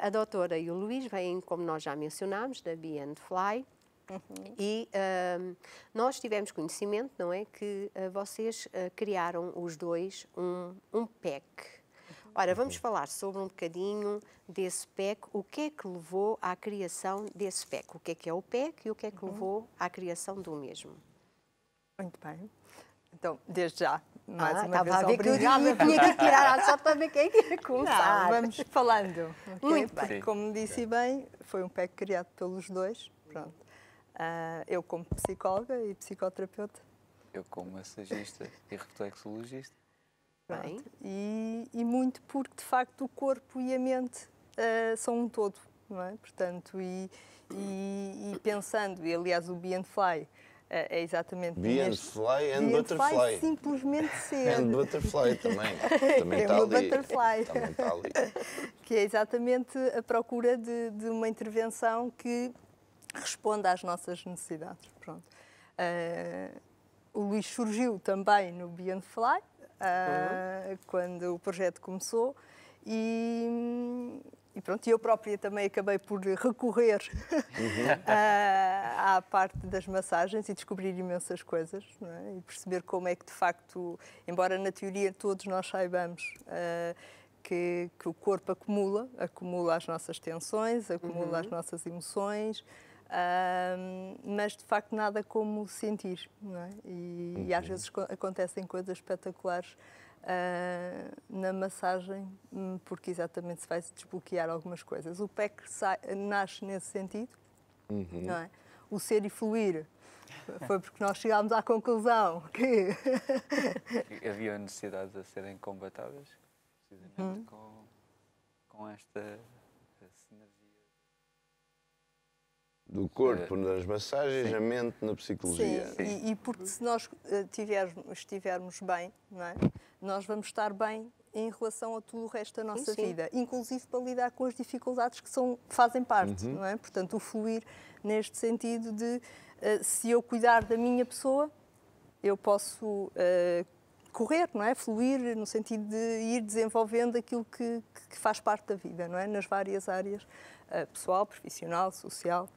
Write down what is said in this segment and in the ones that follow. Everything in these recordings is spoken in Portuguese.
a doutora e o Luís vêm, como nós já mencionámos, da Be and Fly. Uhum. E um, nós tivemos conhecimento, não é, que uh, vocês uh, criaram os dois um, um PEC. Ora, uhum. vamos falar sobre um bocadinho desse PEC, o que é que levou à criação desse PEC, o que é que é o PEC e o que é que uhum. levou à criação do mesmo. Muito bem. Então, desde já, mais ah, uma vez, a ver obrigada. Que eu tinha que tirar a sorte para ver quem ia é começar. Não, vamos falando. Okay? Muito bem. Porque, como disse bem, foi um PEC criado pelos dois. Pronto. Uh, eu como psicóloga e psicoterapeuta. Eu como massagista e reflexologista. Bem. E, e, muito porque, de facto, o corpo e a mente uh, são um todo, não é? Portanto, e, e, e pensando, e aliás o Be and Fly é, é exatamente. Be and fly and butterfly. simplesmente ser. and butterfly também. também é está ali. butterfly. Também está ali. Que é exatamente a procura de, de uma intervenção que responda às nossas necessidades. Pronto. Uh, o Luís surgiu também no Be and Fly, uh, uhum. quando o projeto começou, e e pronto, eu própria também acabei por recorrer uhum. à, à parte das massagens e descobrir imensas coisas é? e perceber como é que de facto, embora na teoria todos nós saibamos uh, que, que, o corpo acumula, acumula as nossas tensões, acumula uhum. as nossas emoções, mas de facto nada como sentir, é? e, uhum. e, às uhum. vezes acontecem coisas espetaculares uh, na massagem, hum, porque exatamente se vai desbloquear algumas coisas. O PEC nasce nesse sentido, uhum. não é? O ser e fluir foi porque nós chegámos à conclusão que. Havia necessidades a serem combatadas, precisamente hum. com, com esta do corpo eh, nas massagens, Sim. a mente na psicologia. Sim, Sim. E, e, porque se nós eh, tivermos, estivermos bem, não é? nós vamos estar bem em relação a tudo o resto da nossa Sim. vida, inclusive para lidar com as dificuldades que são, fazem parte, uhum. não é? Portanto, o fluir neste sentido de eh, se eu cuidar da minha pessoa, eu posso uh, correr, não é? Fluir no sentido de ir desenvolvendo aquilo que, que faz parte da vida, não é? Nas várias áreas, uh, pessoal, profissional, social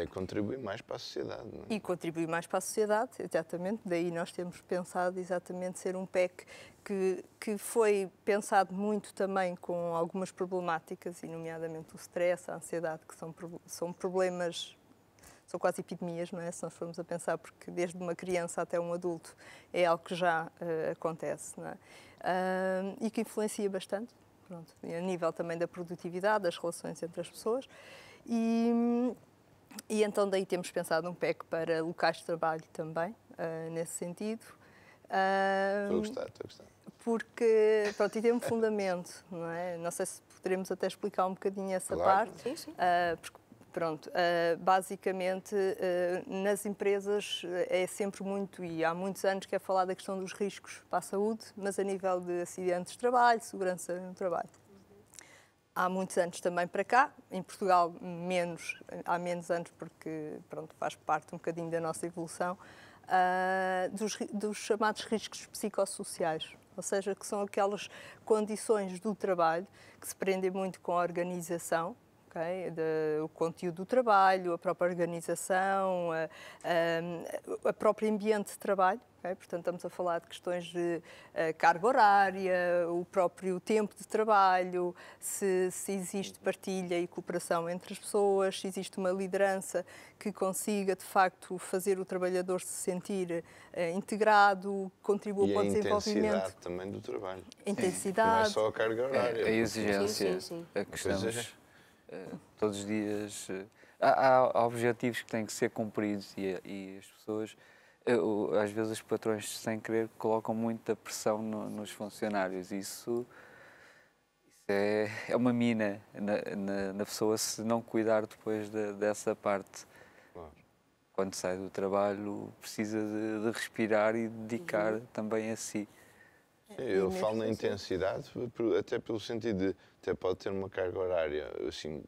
até contribuir mais para a sociedade. É? E contribuir mais para a sociedade, exatamente. Daí nós temos pensado exatamente ser um PEC que, que foi pensado muito também com algumas problemáticas, e nomeadamente o stress, a ansiedade, que são, são problemas são quase epidemias, não é? Se nós formos a pensar, porque desde uma criança até um adulto é algo que já uh, acontece, não é? Uh, e que influencia bastante, pronto, a nível também da produtividade, das relações entre as pessoas. E, e então daí temos pensado um PEC para locais de trabalho também, uh, nesse sentido. Estou a gostar, estou a gostar. Porque, pronto, e tem um fundamento, não é? Não sei se poderemos até explicar um bocadinho essa claro. parte. Sim, sim. Eh, porque pronto, eh, basicamente nas empresas é sempre muito, e há muitos anos que é falada a questão dos riscos para a saúde, mas a nível de acidentes de trabalho, segurança no trabalho há muitos anos também para cá, em Portugal menos, há menos anos porque pronto, faz parte um bocadinho da nossa evolução, uh, dos, dos, chamados riscos psicossociais, ou seja, que são aquelas condições do trabalho que se prendem muito com a organização, okay? De, o conteúdo do trabalho, a própria organização, o próprio ambiente de trabalho. Portanto, estamos a falar de questões de uh, carga horária, o próprio tempo de trabalho, se, se, existe partilha e cooperação entre as pessoas, se existe uma liderança que consiga, de facto, fazer o trabalhador se sentir uh, integrado, contribua e para o desenvolvimento. intensidade também do trabalho. Intensidade. Não é só a carga é, horária. É, a exigência. Sim, sim, sim. A questão. Eh, todos os dias. Eh, há, há, objetivos que têm que ser cumpridos e, eh, e as pessoas, às vezes, os patrões, sem querer, colocam muita pressão no, nos funcionários. Isso, isso é, é, uma mina na, na, na, pessoa se não cuidar depois de, dessa parte. Quando sai do trabalho, precisa de, de respirar e dedicar uhum. também a si. Sim, eu falo na intensidade, até pelo sentido de até pode ter uma carga horária assim,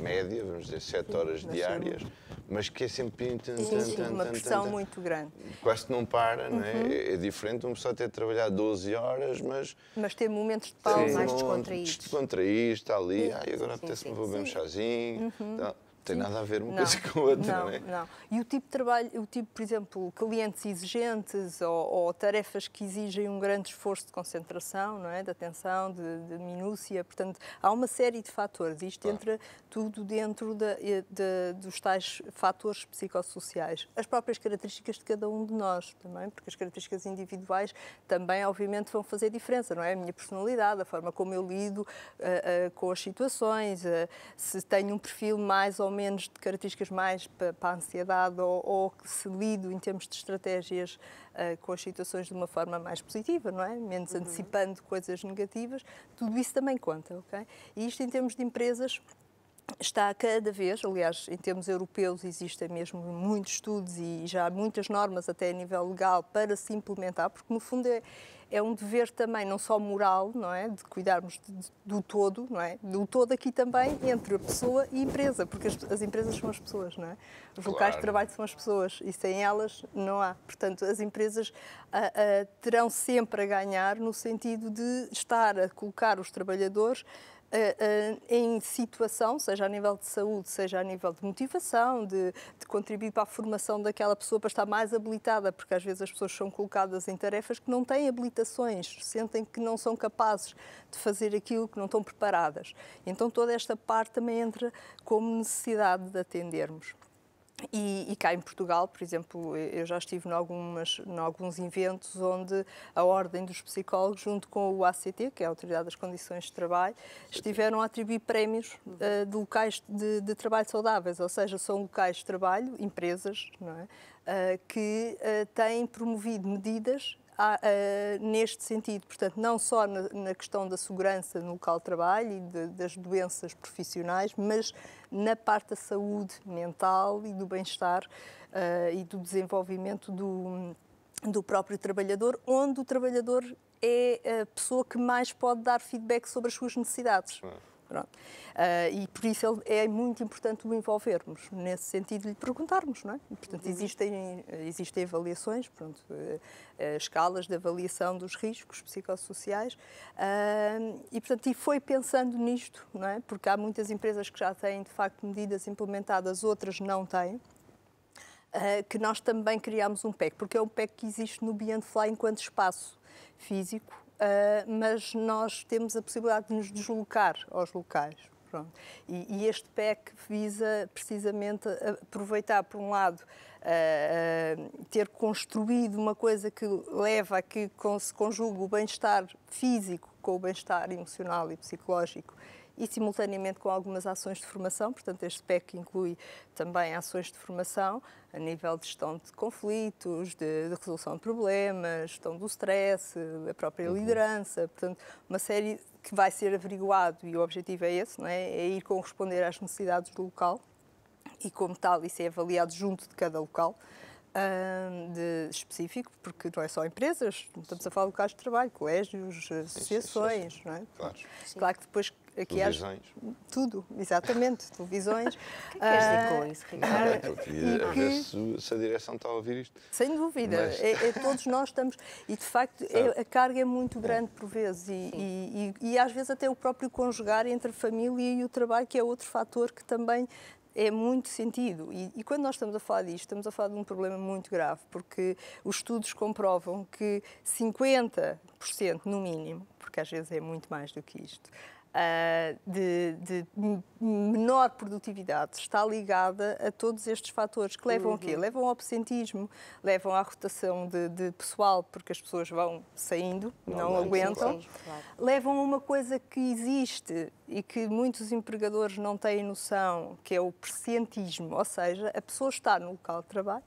média, vamos dizer, 7 horas diárias, mas que é sempre tan, tan, sim, uma pressão muito grande. Quase que não para, é? uhum. não é? É diferente de uma pessoa ter trabalhado 12 horas, mas. Mas ter momentos de pausa mais descontraídos. Descontraídos, está ali, sim, ah, agora apetece-me vou beber um chazinho. Uhum. Então, tem Sim. nada a ver uma não, coisa com a outra, não, não é? Não, e o tipo de trabalho, o tipo, por exemplo, clientes exigentes ou, ou tarefas que exigem um grande esforço de concentração, não é? De atenção, de, de minúcia, portanto, há uma série de fatores. Isto claro. entra tudo dentro da de, dos tais fatores psicossociais. As próprias características de cada um de nós também, porque as características individuais também, obviamente, vão fazer diferença, não é? A minha personalidade, a forma como eu lido uh, uh, com as situações, uh, se tenho um perfil mais ou ou menos de características mais para, para a ansiedade ou, ou, que se lido em termos de estratégias uh, com as situações de uma forma mais positiva, não é? Menos uhum. antecipando coisas negativas, tudo isso também conta, ok? E isto em termos de empresas está cada vez, aliás, em termos europeus, existem mesmo muitos estudos e já há muitas normas, até a nível legal, para se implementar, porque no fundo é, é um dever também, não só moral, não é? De cuidarmos de, de, do todo, não é? Do todo aqui também entre a pessoa e a empresa, porque as, as empresas são as pessoas, não é? Os claro. locais de trabalho são as pessoas e sem elas não há. Portanto, as empresas a, a, terão sempre a ganhar no sentido de estar a colocar os trabalhadores eh, eh, em situação, seja a nível de saúde, seja a nível de motivação, de, de, contribuir para a formação daquela pessoa para estar mais habilitada, porque às vezes as pessoas são colocadas em tarefas que não têm habilitações, sentem que não são capazes de fazer aquilo, que não estão preparadas. Então toda esta parte também entra como necessidade de atendermos. E, e, cá em Portugal, por exemplo, eu já estive em, algumas, em alguns eventos onde a Ordem dos Psicólogos, junto com o ACT, que é a Autoridade das Condições de Trabalho, estiveram a atribuir prémios uh, de locais de, de, trabalho saudáveis, ou seja, são locais de trabalho, empresas, não é? Uh, que uh, têm promovido medidas uh, neste sentido, portanto, não só na, na, questão da segurança no local de trabalho e de, das doenças profissionais, mas na parte da saúde mental e do bem-estar uh, e do desenvolvimento do, do próprio trabalhador, onde o trabalhador é a pessoa que mais pode dar feedback sobre as suas necessidades. Ah Pronto. Uh, e por isso é muito importante o envolvermos, nesse sentido de lhe perguntarmos, não é? portanto, uhum. existem, existem avaliações, pronto, uh, escalas de avaliação dos riscos psicossociais uh, e, portanto, e foi pensando nisto, não é? Porque há muitas empresas que já têm, de facto, medidas implementadas, outras não têm. que nós também criámos um PEC, porque é um PEC que existe no Beyond Fly enquanto espaço físico uh, mas nós temos a possibilidade de nos deslocar aos locais. Pronto. E, e este PEC visa precisamente aproveitar, por um lado, uh, ter construído uma coisa que leva a que se conjugue o bem-estar físico com o bem-estar emocional e psicológico e simultaneamente com algumas ações de formação, portanto este PEC inclui também ações de formação a nível de gestão de conflitos, de, de resolução de problemas, gestão do stress, a própria uhum. liderança, portanto uma série que vai ser averiguado e o objetivo é esse, não é? é ir corresponder às necessidades do local e como tal isso é avaliado junto de cada local. De específico, porque não é só empresas, estamos a falar de locais de trabalho, colégios, associações, sim, sim, sim. não é? Claro. claro que depois Aqui é televisões. Há... Tudo, exatamente, televisões. que é que queres dizer ah, com isso, Ricardo? Estou a ver se, se, a direção está a ouvir isto. Sem dúvida, Mas... é, é, todos nós estamos. E de facto, é, a carga é muito é. grande por vezes. E, e, e, e às vezes até o próprio conjugar entre a família e o trabalho, que é outro fator que também é muito sentido. E, e, quando nós estamos a falar disto, estamos a falar de um problema muito grave, porque os estudos comprovam que 50%, no mínimo, porque às vezes é muito mais do que isto, ah, de, de, menor produtividade está ligada a todos estes fatores que levam uhum. a quê? Uhum. Levam ao absentismo, levam à rotação de, de pessoal, porque as pessoas vão saindo, não, não aguentam, claro. levam a uma coisa que existe e que muitos empregadores não têm noção, que é o presentismo, ou seja, a pessoa está no local de trabalho,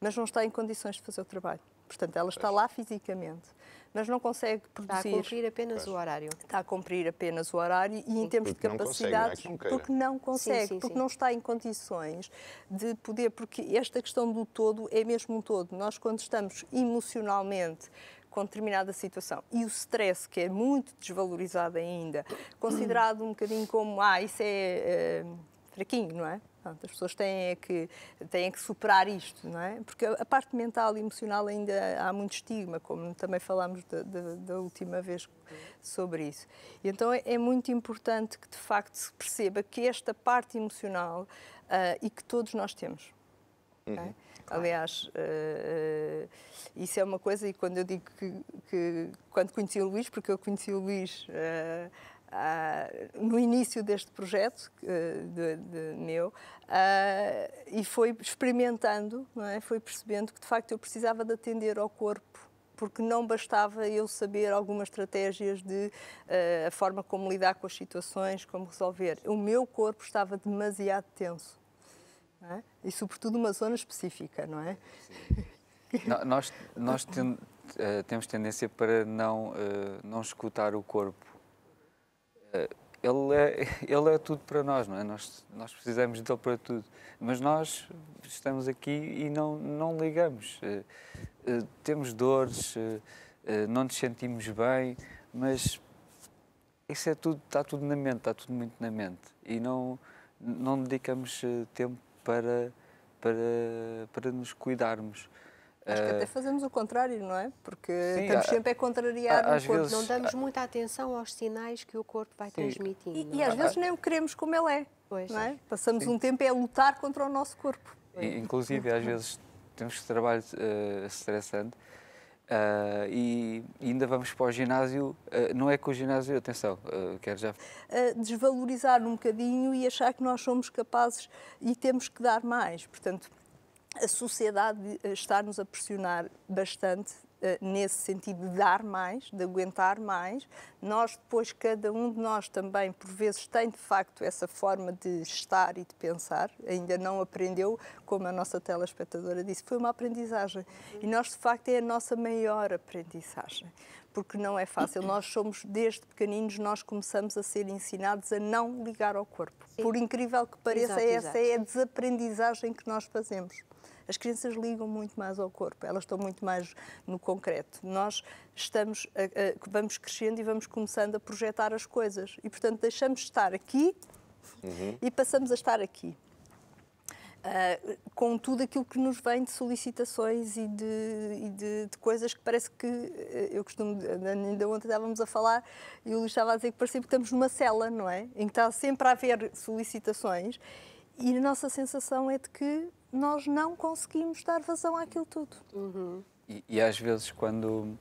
mas não está em condições de fazer o trabalho. Portanto, ela está lá fisicamente mas não consegue produzir. Está a cumprir apenas pois. o horário. Está a cumprir apenas o horário e em termos porque de capacidade, não consegue, não é porque não consegue, sim, sim, porque sim. não está em condições de poder, porque esta questão do todo é mesmo um todo. Nós quando estamos emocionalmente com determinada situação. E o stress, que é muito desvalorizado ainda, considerado um bocadinho como, ah, isso é uh, fraquinho, não é? Portanto, as pessoas têm é que, têm que superar isto, não é? Porque a parte mental e emocional ainda há muito estigma, como também falámos da, da, da última vez sobre isso. E então é, é, muito importante que, de facto, se perceba que esta parte emocional uh, e que todos nós temos. É? Uhum, é? claro. Aliás, uh, uh, isso é uma coisa, e quando eu digo que, que quando conheci o Luís, porque eu conheci o Luís ah, no início deste projeto uh, de, de, meu uh, e foi experimentando, não é? foi percebendo que de facto eu precisava de atender ao corpo porque não bastava eu saber algumas estratégias de ah, a forma como lidar com as situações, como resolver. O meu corpo estava demasiado tenso. É? E sobretudo uma zona específica, não é? nós nós ten, eh, temos tendência para não, eh, não escutar o corpo ele é, ele é tudo para nós, não é? Nós, nós precisamos dele para tudo. Mas nós estamos aqui e não, não ligamos. Eh, eh, temos dores, eh, não nos sentimos bem, mas isso é tudo, está tudo na mente, está tudo muito na mente. E não, não dedicamos tempo para, para, para nos cuidarmos. Acho que eh, até fazemos o contrário, não é? Porque sim, estamos sempre a contrariar a, o corpo. Vezes, não damos muita atenção aos sinais que o corpo vai sim. transmitindo. E, e é? às vezes nem o queremos como ele é. Pois. Não é? Passamos sim. um tempo a é lutar contra o nosso corpo. E, inclusive, às vezes temos trabalho eh, estressante uh, eh, e, e ainda vamos para o ginásio. Uh, não é que o ginásio, atenção, quero já. desvalorizar um bocadinho e achar que nós somos capazes e temos que dar mais. Portanto, a sociedade eh, está-nos a pressionar bastante eh, nesse sentido de dar mais, de aguentar mais. Nós depois, cada um de nós também, por vezes, tem de facto essa forma de estar e de pensar, ainda não aprendeu, como a nossa telespectadora disse, foi uma aprendizagem. E nós, de facto, é a nossa maior aprendizagem porque não é fácil. Nós somos, desde pequeninos, nós começamos a ser ensinados a não ligar ao corpo. Por incrível que pareça, exato, essa é a desaprendizagem que nós fazemos. As crianças ligam muito mais ao corpo, elas estão muito mais no concreto. Nós estamos, a, a, vamos crescendo e vamos começando a projetar as coisas e, portanto, deixamos de estar aqui uhum. e passamos a estar aqui. Uh, com tudo aquilo que nos vem de solicitações e de, e de, de coisas que parece que eh, eu costumo, ainda ontem estávamos a falar e o Luís estava a dizer que parece que estamos numa cela, não é? Em que está sempre a haver solicitações e a nossa sensação é de que nós não conseguimos dar vazão àquilo tudo. Uhum. E, e, às vezes, quando,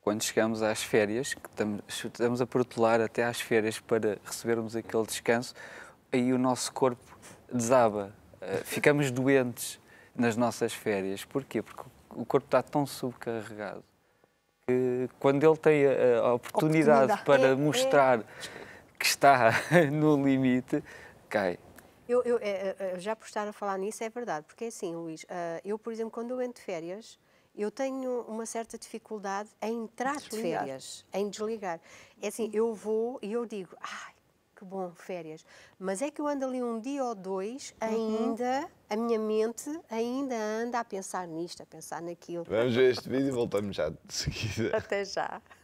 quando chegamos às férias, que estamos, estamos a protelar até às férias para recebermos aquele descanso, aí o nosso corpo desaba, eh, ficamos doentes nas nossas férias. Porquê? Porque o corpo está tão subcarregado que quando ele tem a, oportunidade, oportunidade. para é, é. mostrar é. que está no limite, cai. Eu, eu, eu, é, é, é, já por estar a falar nisso, é verdade, porque é assim, Luís, ah, eu, por exemplo, quando eu entro de férias, eu tenho uma certa dificuldade em entrar desligar. de férias, em desligar. É assim, eu vou e eu digo, ai, que bom, férias. Mas é que eu ando ali um dia ou dois, uhum. ainda, uhum. a minha mente ainda anda a pensar nisto, a pensar naquilo. Vamos ver este vídeo e voltamos já de seguida. Até já.